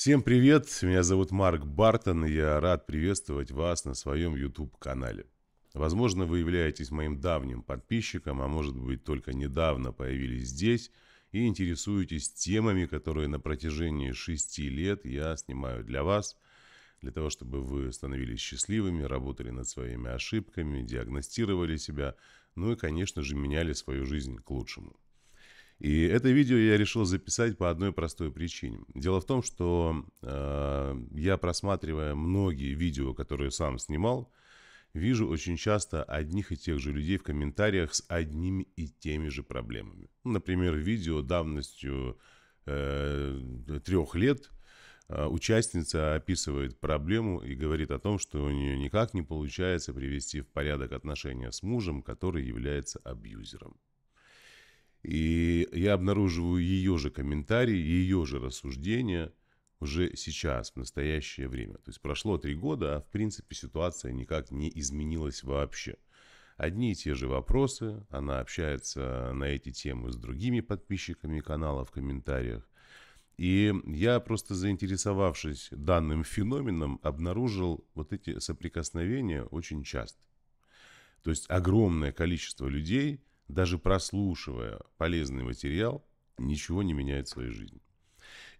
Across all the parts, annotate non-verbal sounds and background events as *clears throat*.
Всем привет, меня зовут Марк Бартон, и я рад приветствовать вас на своем YouTube-канале. Возможно, вы являетесь моим давним подписчиком, а может быть только недавно появились здесь и интересуетесь темами, которые на протяжении шести лет я снимаю для вас, для того, чтобы вы становились счастливыми, работали над своими ошибками, диагностировали себя, ну и, конечно же, меняли свою жизнь к лучшему. И это видео я решил записать по одной простой причине. Дело в том, что э, я, просматривая многие видео, которые сам снимал, вижу очень часто одних и тех же людей в комментариях с одними и теми же проблемами. Например, видео давностью э, трех лет э, участница описывает проблему и говорит о том, что у нее никак не получается привести в порядок отношения с мужем, который является абьюзером. И я обнаруживаю ее же комментарии, ее же рассуждения уже сейчас, в настоящее время. То есть прошло три года, а в принципе ситуация никак не изменилась вообще. Одни и те же вопросы, она общается на эти темы с другими подписчиками канала в комментариях. И я просто заинтересовавшись данным феноменом, обнаружил вот эти соприкосновения очень часто. То есть огромное количество людей даже прослушивая полезный материал, ничего не меняет в своей жизни.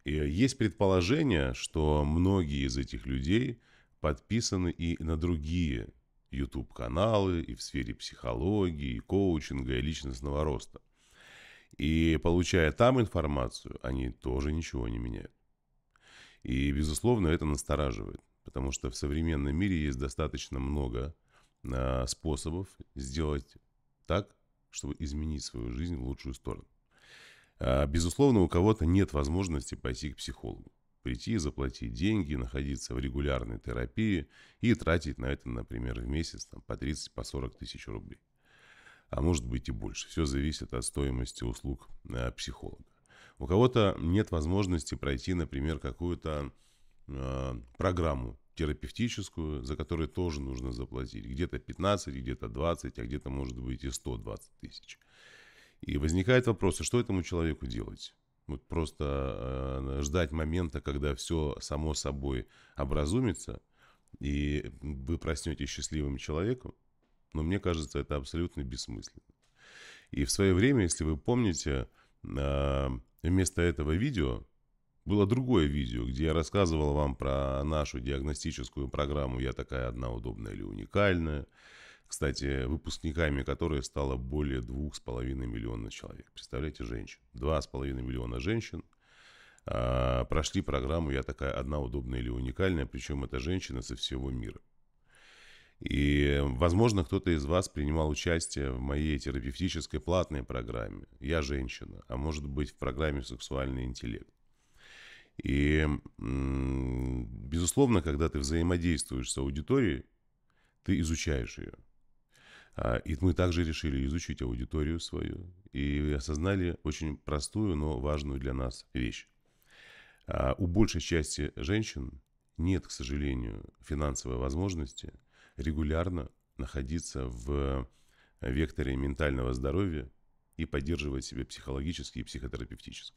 И э, есть предположение, что многие из этих людей подписаны и на другие YouTube-каналы, и в сфере психологии, и коучинга, и личностного роста. И получая там информацию, они тоже ничего не меняют. И, безусловно, это настораживает, потому что в современном мире есть достаточно много а, способов сделать так, чтобы изменить свою жизнь в лучшую сторону. А, безусловно, у кого-то нет возможности пойти к психологу. Прийти, заплатить деньги, находиться в регулярной терапии и тратить на это, например, в месяц там, по 30-40 по 40 тысяч рублей. А может быть и больше. Все зависит от стоимости услуг э, психолога. У кого-то нет возможности пройти, например, какую-то э, программу терапевтическую, за которую тоже нужно заплатить. Где-то 15, где-то 20, а где-то может быть и 120 тысяч. И возникает вопрос, а что этому человеку делать? Вот просто э, ждать момента, когда все само собой образумится, и вы проснетесь счастливым человеком, но мне кажется, это абсолютно бессмысленно. И в свое время, если вы помните, э, вместо этого видео было другое видео, где я рассказывал вам про нашу диагностическую программу «Я такая одна удобная или уникальная», кстати, выпускниками которой стало более 2,5 миллиона человек. Представляете, женщин. 2,5 миллиона женщин а, прошли программу «Я такая одна удобная или уникальная», причем это женщины со всего мира. И, возможно, кто-то из вас принимал участие в моей терапевтической платной программе «Я женщина», а может быть в программе «Сексуальный интеллект». И, безусловно, когда ты взаимодействуешь с аудиторией, ты изучаешь ее. А, и мы также решили изучить аудиторию свою и осознали очень простую, но важную для нас вещь. А, у большей части женщин нет, к сожалению, финансовой возможности регулярно находиться в векторе ментального здоровья и поддерживать себя психологически и психотерапевтически.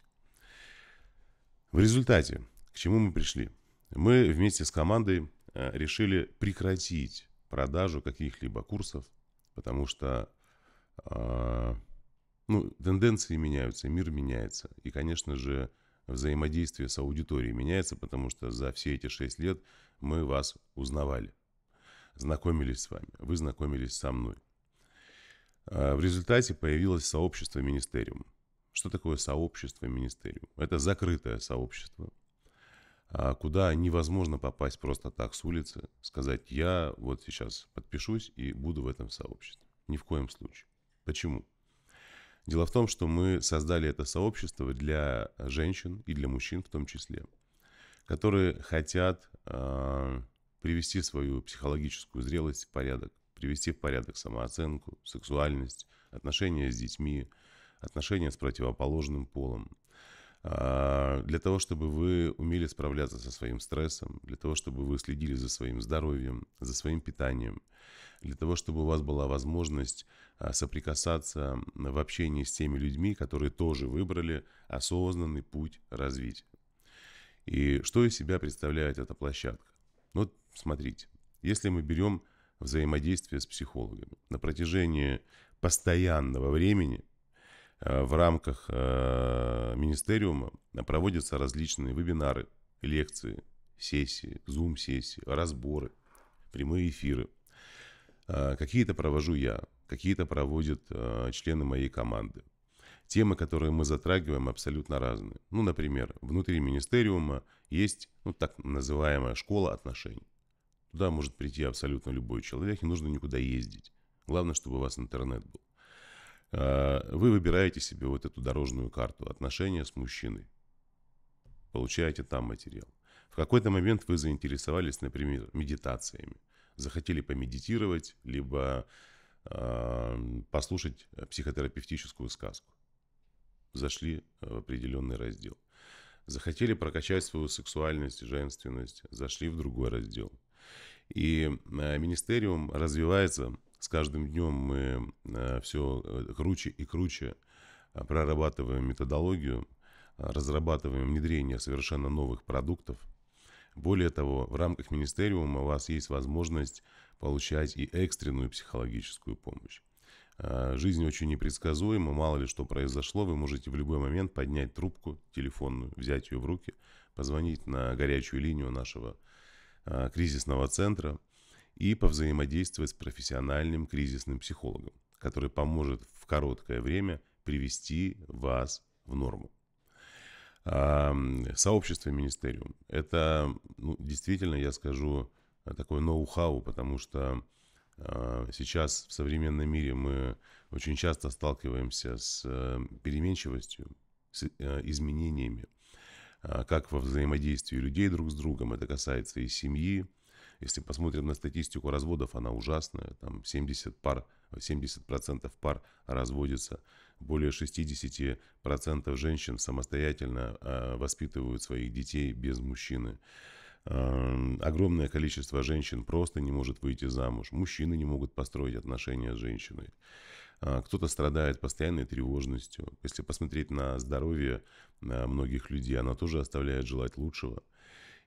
В результате, к чему мы пришли? Мы вместе с командой э, решили прекратить продажу каких-либо курсов, потому что э, ну, тенденции меняются, мир меняется. И, конечно же, взаимодействие с аудиторией меняется, потому что за все эти шесть лет мы вас узнавали, знакомились с вами, вы знакомились со мной. Э, в результате появилось сообщество Министериум. Что такое сообщество министериум? Это закрытое сообщество, а, куда невозможно попасть просто так с улицы, сказать «я вот сейчас подпишусь и буду в этом сообществе». Ни в коем случае. Почему? Дело в том, что мы создали это сообщество для женщин и для мужчин в том числе, которые хотят э, привести свою психологическую зрелость в порядок, привести в порядок самооценку, сексуальность, отношения с детьми, отношения с противоположным полом. А, для того, чтобы вы умели справляться со своим стрессом, для того, чтобы вы следили за своим здоровьем, за своим питанием, для того, чтобы у вас была возможность а, соприкасаться в общении с теми людьми, которые тоже выбрали осознанный путь развития. И что из себя представляет эта площадка? Вот смотрите, если мы берем взаимодействие с психологами на протяжении постоянного времени – Э, в рамках э, Министериума проводятся различные вебинары, лекции, сессии, зум-сессии, разборы, прямые эфиры. Э, какие-то провожу я, какие-то проводят члены моей команды. Темы, которые мы затрагиваем, абсолютно разные. Ну, например, внутри министериума есть ну, так называемая школа отношений. Туда может прийти абсолютно любой человек, не нужно никуда ездить. Главное, чтобы у вас интернет был. А, вы выбираете себе вот эту дорожную карту отношения с мужчиной. Получаете там материал. В какой-то момент вы заинтересовались, например, медитациями. Захотели помедитировать, либо э, послушать психотерапевтическую сказку. Зашли в определенный раздел. Захотели прокачать свою сексуальность и женственность. Зашли в другой раздел. И э, министериум развивается с каждым днем мы э, все э, круче и круче э, прорабатываем методологию, разрабатываем внедрение совершенно новых продуктов. Более того, в рамках Министериума у вас есть возможность получать и экстренную психологическую помощь. Жизнь очень непредсказуема, мало ли что произошло, вы можете в любой момент поднять трубку телефонную, взять ее в руки, позвонить на горячую линию нашего кризисного центра – и повзаимодействовать с профессиональным кризисным психологом, который поможет в короткое время привести вас в норму. Сообщество Министериум. Это ну, действительно, я скажу, такое ноу-хау, потому что а, сейчас в современном мире мы очень часто сталкиваемся с э, переменчивостью, с э, изменениями, а, как во взаимодействии людей друг с другом. Это касается и семьи, если посмотрим на статистику разводов, она ужасная. Там 70 пар, 70% пар разводится. Более 60% женщин самостоятельно а, воспитывают своих детей без мужчины. А, огромное количество женщин просто не может выйти замуж. Мужчины не могут построить отношения с женщиной. А, кто-то страдает постоянной тревожностью. Если посмотреть на здоровье многих людей, она тоже оставляет желать лучшего.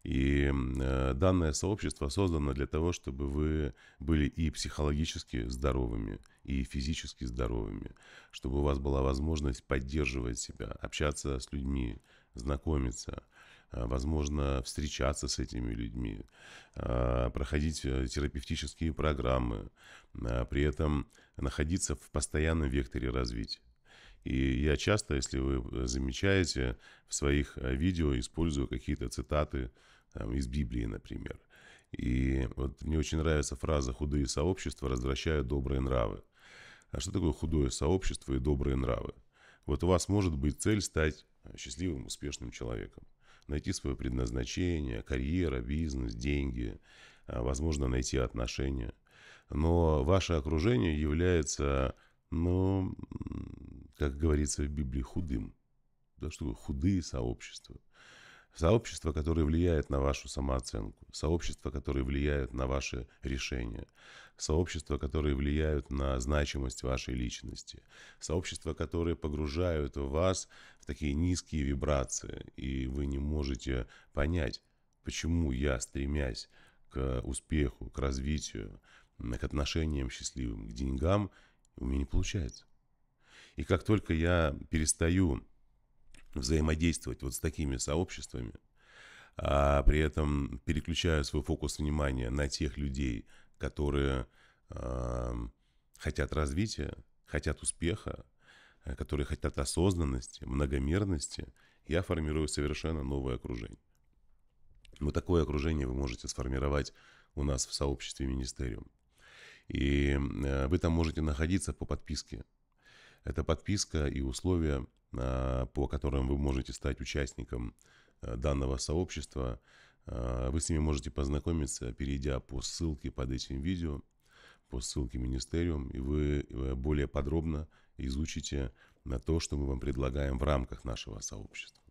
И э, данное сообщество создано для того, чтобы вы были и психологически здоровыми, и физически здоровыми, чтобы у вас была возможность поддерживать себя, общаться с людьми, знакомиться, э, возможно, встречаться с этими людьми, э, проходить терапевтические программы, а при этом находиться в постоянном векторе развития. И я часто, если вы замечаете, в своих видео использую какие-то цитаты там, из Библии, например. И вот мне очень нравится фраза «худые сообщества развращают добрые нравы». А что такое худое сообщество и добрые нравы? Вот у вас может быть цель стать э, счастливым, успешным человеком. Найти свое предназначение, карьера, бизнес, деньги, а, возможно, найти отношения. Но ваше окружение является, ну, как говорится в Библии, худым. Да что такое худые сообщества? сообщества, которые влияют на вашу самооценку, сообщества, которые влияют на ваши решения, сообщества, которые влияют на значимость вашей личности, сообщества, которые погружают вас в такие низкие вибрации, и вы не можете понять, почему я, стремясь к успеху, к развитию, к отношениям счастливым, к деньгам, у меня не получается. И как только я перестаю взаимодействовать вот с такими сообществами, а при этом переключая свой фокус внимания на тех людей, которые э, хотят развития, хотят успеха, э, которые хотят осознанности, многомерности, я формирую совершенно новое окружение. Вот такое окружение вы можете сформировать у нас в сообществе Министериум. И э, вы там можете находиться по подписке. Это подписка и условия Э, по которым вы можете стать участником э, данного сообщества. Э, вы с ними можете познакомиться, перейдя по ссылке под этим видео, по ссылке Министериум, и вы более подробно изучите на то, что мы вам предлагаем в рамках нашего сообщества.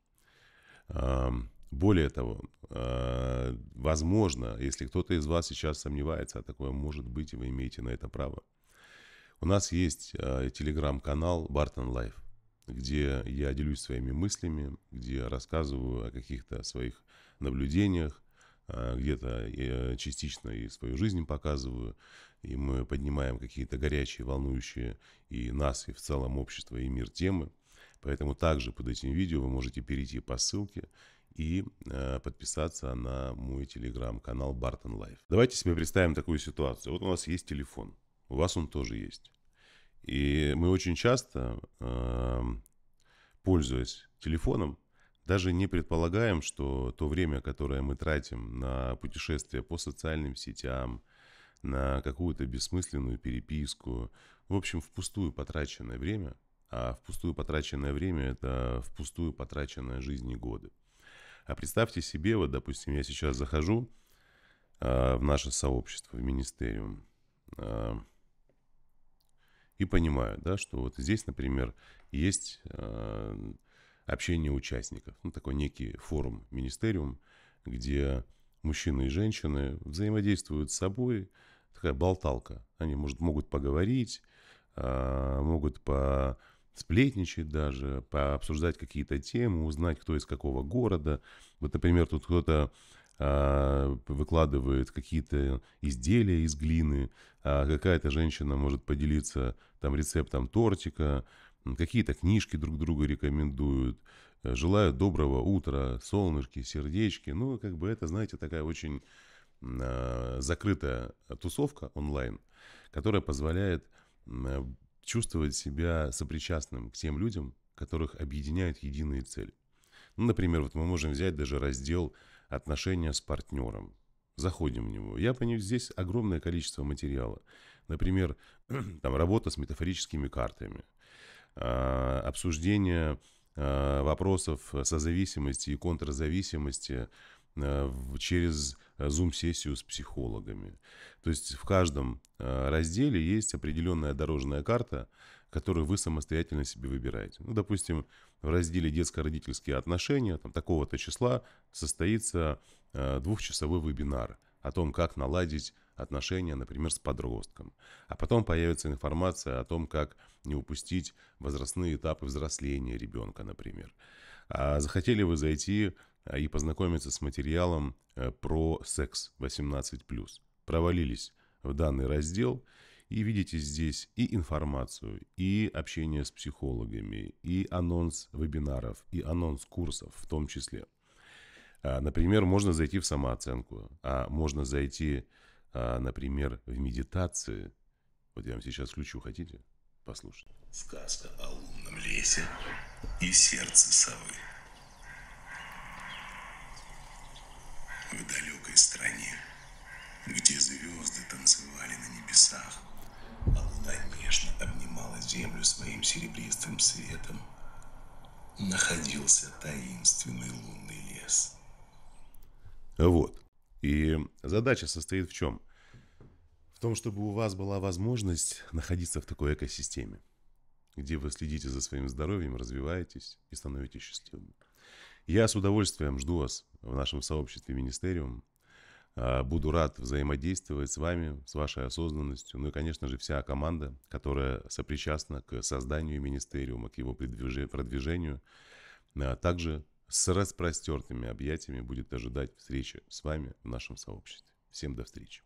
Эм, более того, возможно, если кто-то из вас сейчас сомневается, а такое может быть, и вы имеете на это право, у нас есть телеграм-канал Бартон Life где я делюсь своими мыслями, где рассказываю о каких-то своих наблюдениях, а, где-то э, частично и свою жизнь показываю, и мы поднимаем какие-то горячие, волнующие и нас, и в целом общество, и мир темы. Поэтому также под этим видео вы можете перейти по ссылке и э, подписаться на мой телеграм-канал Бартон Лайф. Давайте себе представим такую ситуацию. Вот у нас есть телефон, у вас он тоже есть. И мы очень часто, эм, пользуясь телефоном, даже не предполагаем, что то время, которое мы тратим на путешествия по социальным сетям, на какую-то бессмысленную переписку, в общем, впустую потраченное время, а впустую потраченное время – это впустую потраченная жизнь и годы. А представьте себе, вот, допустим, я сейчас захожу э, в наше сообщество, в министериум, э, и понимаю, да, что вот здесь, например, есть э, общение участников, ну, такой некий форум, министериум, где мужчины и женщины взаимодействуют с собой, такая болталка. Они, может, могут поговорить, э, могут по сплетничать даже, пообсуждать какие-то темы, узнать, кто из какого города. Вот, например, тут кто-то а, выкладывает какие-то изделия из глины, а какая-то женщина может поделиться там рецептом тортика, какие-то книжки друг друга рекомендуют, э, желают доброго утра, солнышки, сердечки. Ну, как бы это, знаете, такая очень а, закрытая тусовка онлайн, которая позволяет чувствовать себя сопричастным к тем людям, которых объединяет единые цели. Ну, например, вот мы можем взять даже раздел отношения с партнером. Заходим в него. Я понял, здесь огромное количество материала. Например, *clears throat* там работа с метафорическими картами, а, обсуждение а, вопросов созависимости и контрзависимости Э, через зум-сессию э, с психологами. То есть в каждом э, разделе есть определенная дорожная карта, которую вы самостоятельно себе выбираете. Ну, допустим, в разделе детско-родительские отношения там, такого-то числа состоится двухчасовой вебинар о том, как наладить отношения, например, с подростком. А потом появится информация о том, как не упустить возрастные этапы взросления ребенка, например. А захотели вы зайти Э, и познакомиться с материалом э, про секс 18+. Провалились в данный раздел и видите здесь и информацию, и общение с психологами, и анонс вебинаров, и анонс курсов в том числе. А, например, можно зайти в самооценку, а можно зайти, а, например, в медитации. Вот я вам сейчас включу, хотите? Послушать. Сказка о лунном лесе и сердце совы. в далекой стране, где звезды танцевали на небесах, а луна нежно обнимала землю своим серебристым светом, находился таинственный лунный лес. Вот. И задача состоит в чем? В том, чтобы у вас была возможность находиться в такой экосистеме, где вы следите за своим здоровьем, развиваетесь и становитесь счастливыми. Я с удовольствием жду вас в нашем сообществе Министериум. А, буду рад взаимодействовать с вами, с вашей осознанностью, ну и, конечно же, вся команда, которая сопричастна к созданию Министериума, к его продвижению, а также с распростертыми объятиями будет ожидать встречи с вами в нашем сообществе. Всем до встречи.